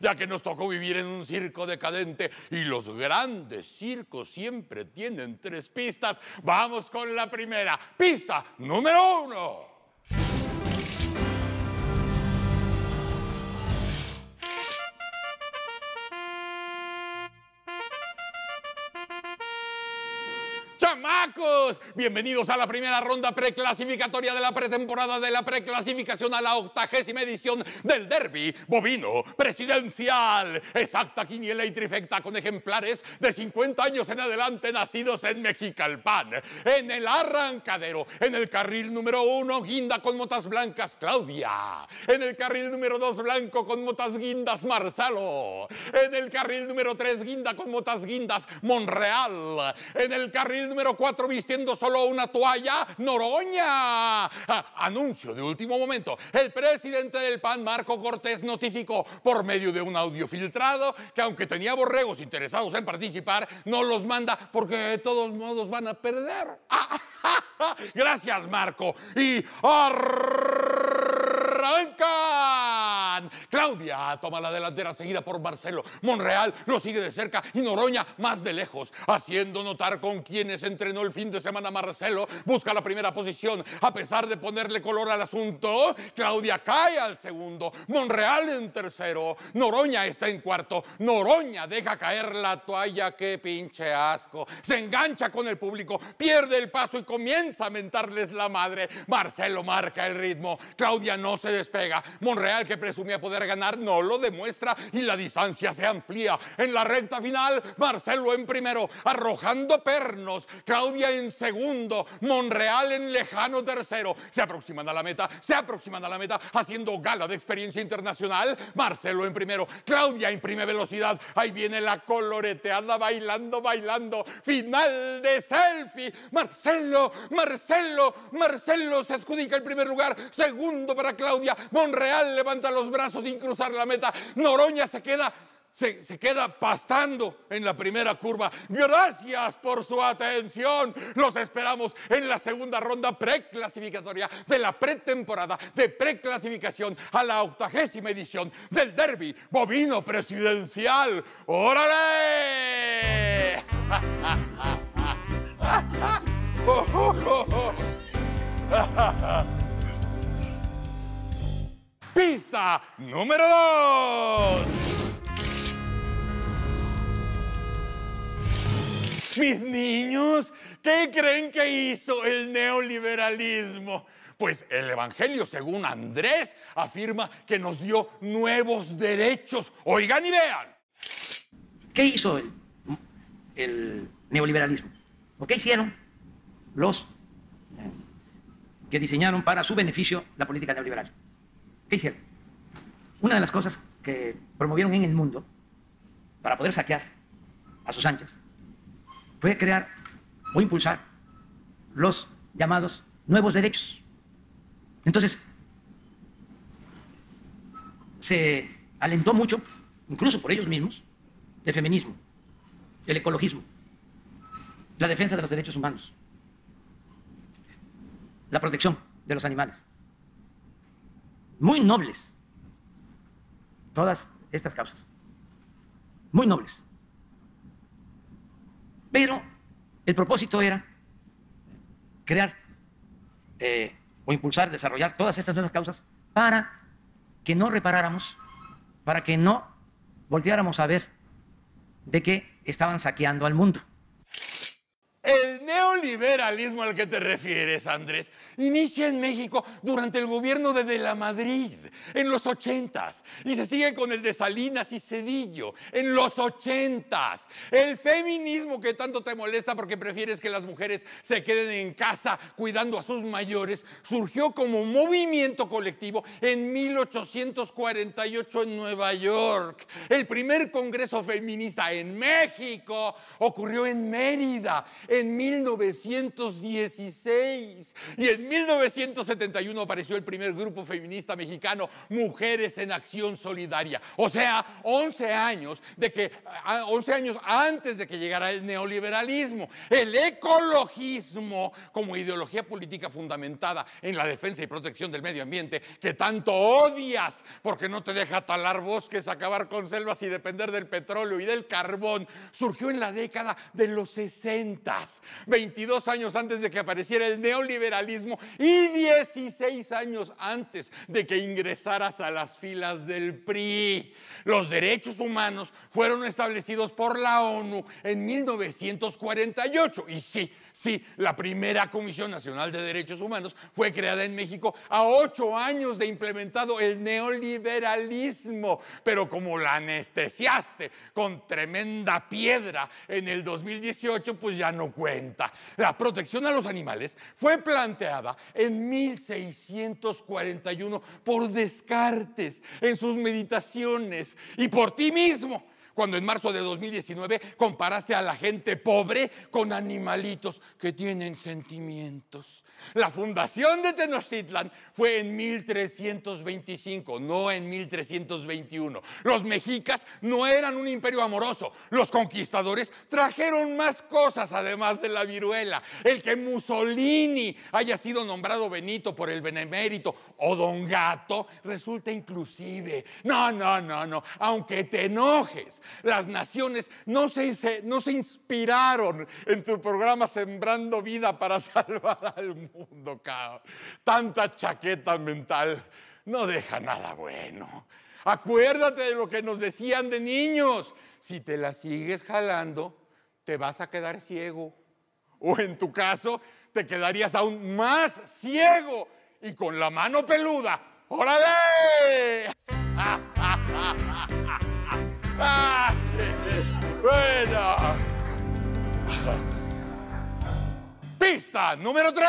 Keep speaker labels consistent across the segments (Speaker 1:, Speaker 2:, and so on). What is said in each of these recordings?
Speaker 1: ya que nos tocó vivir en un circo decadente y los grandes circos siempre tienen tres pistas. Vamos con la primera. Pista número uno. Bienvenidos a la primera ronda preclasificatoria de la pretemporada de la preclasificación a la octagésima edición del Derby Bovino Presidencial. Exacta quiniela y trifecta con ejemplares de 50 años en adelante nacidos en Mexicalpan. En el arrancadero, en el carril número uno, guinda con motas blancas Claudia. En el carril número dos, blanco con motas guindas Marzalo En el carril número tres, guinda con motas guindas Monreal. En el carril número cuatro vistiendo solo una toalla, Noroña. Ah, anuncio de último momento. El presidente del PAN, Marco Cortés, notificó por medio de un audio filtrado que aunque tenía borregos interesados en participar, no los manda porque de todos modos van a perder. Ah, ah, Gracias, Marco. Y arrancan. Claudia toma la delantera seguida por Marcelo. Monreal lo sigue de cerca y Noroña más de lejos, haciendo notar con quienes entrenó el fin de semana Marcelo. Busca la primera posición. A pesar de ponerle color al asunto, Claudia cae al segundo. Monreal en tercero. Noroña está en cuarto. Noroña deja caer la toalla. ¡Qué pinche asco! Se engancha con el público, pierde el paso y comienza a mentarles la madre. Marcelo marca el ritmo. Claudia no se despega. Monreal, que presumía poder ganar no lo demuestra y la distancia se amplía. En la recta final, Marcelo en primero, arrojando pernos, Claudia en segundo, Monreal en lejano tercero. Se aproximan a la meta, se aproximan a la meta, haciendo gala de experiencia internacional. Marcelo en primero, Claudia imprime velocidad. Ahí viene la coloreteada bailando, bailando. Final de selfie. Marcelo, Marcelo, Marcelo se adjudica el primer lugar. Segundo para Claudia. Monreal levanta los brazos. y cruzar la meta, Noroña se queda se, queda pastando en la primera curva. Gracias por su atención. Los esperamos en la segunda ronda preclasificatoria de la pretemporada de preclasificación a la octagésima edición del Derby Bovino Presidencial. ¡Órale! Lista número 2. Mis niños, ¿qué creen que hizo el neoliberalismo? Pues el Evangelio, según Andrés, afirma que nos dio nuevos derechos. Oigan y vean. ¿Qué hizo el, el neoliberalismo?
Speaker 2: ¿O qué hicieron los eh, que diseñaron para su beneficio la política neoliberal? ¿Qué hicieron? Una de las cosas que promovieron en el mundo para poder saquear a sus anchas fue crear o impulsar los llamados nuevos derechos. Entonces, se alentó mucho, incluso por ellos mismos, el feminismo, el ecologismo, la defensa de los derechos humanos, la protección de los animales muy nobles, todas estas causas, muy nobles. Pero el propósito era crear eh, o impulsar, desarrollar todas estas nuevas causas para que no reparáramos, para que no volteáramos a ver de que estaban saqueando al mundo
Speaker 1: liberalismo al que te refieres, Andrés, inicia en México durante el gobierno de De la Madrid, en los ochentas, y se sigue con el de Salinas y Cedillo, en los ochentas. El feminismo que tanto te molesta porque prefieres que las mujeres se queden en casa cuidando a sus mayores, surgió como movimiento colectivo en 1848 en Nueva York. El primer congreso feminista en México ocurrió en Mérida en 1900. 1916. Y en 1971 apareció el primer grupo feminista mexicano, Mujeres en Acción Solidaria. O sea, 11 años, de que, 11 años antes de que llegara el neoliberalismo. El ecologismo como ideología política fundamentada en la defensa y protección del medio ambiente que tanto odias porque no te deja talar bosques, acabar con selvas y depender del petróleo y del carbón, surgió en la década de los 60. 22 22 años antes de que apareciera el neoliberalismo y 16 años antes de que ingresaras a las filas del PRI. Los derechos humanos fueron establecidos por la ONU en 1948. Y sí, Sí, la primera Comisión Nacional de Derechos Humanos fue creada en México a ocho años de implementado el neoliberalismo, pero como la anestesiaste con tremenda piedra en el 2018, pues ya no cuenta. La protección a los animales fue planteada en 1641 por Descartes en sus meditaciones y por ti mismo cuando en marzo de 2019 comparaste a la gente pobre con animalitos que tienen sentimientos. La fundación de Tenochtitlan fue en 1325, no en 1321. Los mexicas no eran un imperio amoroso. Los conquistadores trajeron más cosas además de la viruela. El que Mussolini haya sido nombrado Benito por el benemérito o Don Gato resulta inclusive. No, no, no, no. Aunque te enojes las naciones no se, no se inspiraron en tu programa Sembrando Vida para salvar al mundo, cabrón. Tanta chaqueta mental no deja nada bueno. Acuérdate de lo que nos decían de niños. Si te la sigues jalando, te vas a quedar ciego. O en tu caso, te quedarías aún más ciego y con la mano peluda. ¡Órale! ¡Ja, Bueno. Pista número 3.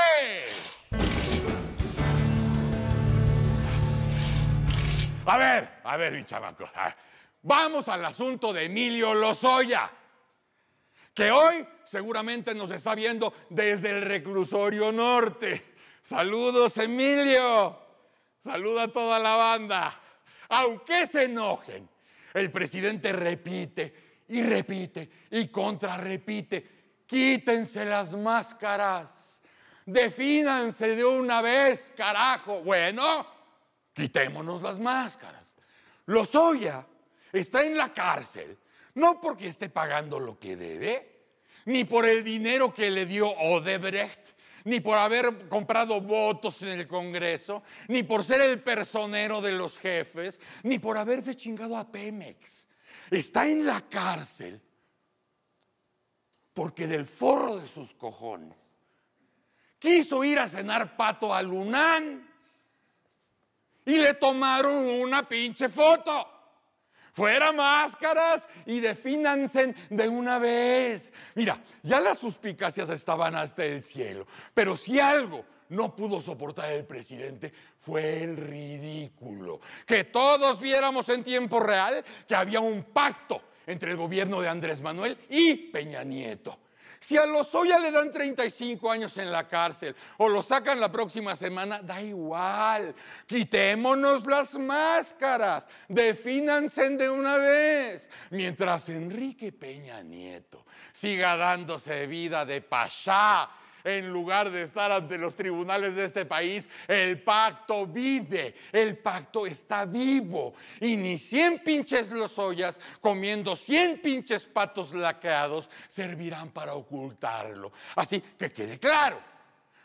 Speaker 1: A ver, a ver, mi chamaco. Ah, vamos al asunto de Emilio Lozoya, que hoy seguramente nos está viendo desde el reclusorio norte. Saludos, Emilio. Saluda a toda la banda. Aunque se enojen, el presidente repite y repite y contrarrepite. Quítense las máscaras. Defínanse de una vez, carajo. Bueno, quitémonos las máscaras. Lozoya está en la cárcel, no porque esté pagando lo que debe, ni por el dinero que le dio Odebrecht, ni por haber comprado votos en el Congreso, ni por ser el personero de los jefes, ni por haberse chingado a Pemex. Está en la cárcel porque del forro de sus cojones quiso ir a cenar pato a Lunán y le tomaron una pinche foto. Fuera máscaras y defínanse de una vez. Mira, ya las suspicacias estaban hasta el cielo, pero si algo no pudo soportar el presidente fue el ridículo. Que todos viéramos en tiempo real que había un pacto entre el gobierno de Andrés Manuel y Peña Nieto. Si a Lozoya le dan 35 años en la cárcel o lo sacan la próxima semana, da igual. Quitémonos las máscaras, defínanse de una vez. Mientras Enrique Peña Nieto siga dándose vida de pachá en lugar de estar ante los tribunales de este país, el pacto vive, el pacto está vivo. Y ni 100 pinches losoyas comiendo 100 pinches patos laqueados servirán para ocultarlo. Así que quede claro,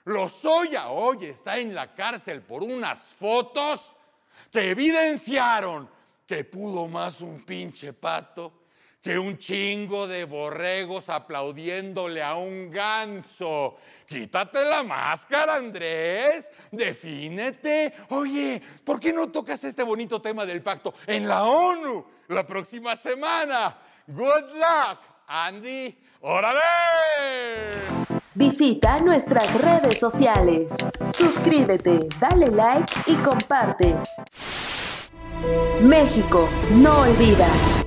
Speaker 1: Lozoya hoy está en la cárcel por unas fotos que evidenciaron que pudo más un pinche pato que un chingo de borregos aplaudiéndole a un ganso. Quítate la máscara, Andrés, defínete. Oye, ¿por qué no tocas este bonito tema del pacto en la ONU la próxima semana? Good luck, Andy. ¡Órale!
Speaker 2: Visita nuestras redes sociales. Suscríbete, dale like y comparte. México, no olvida.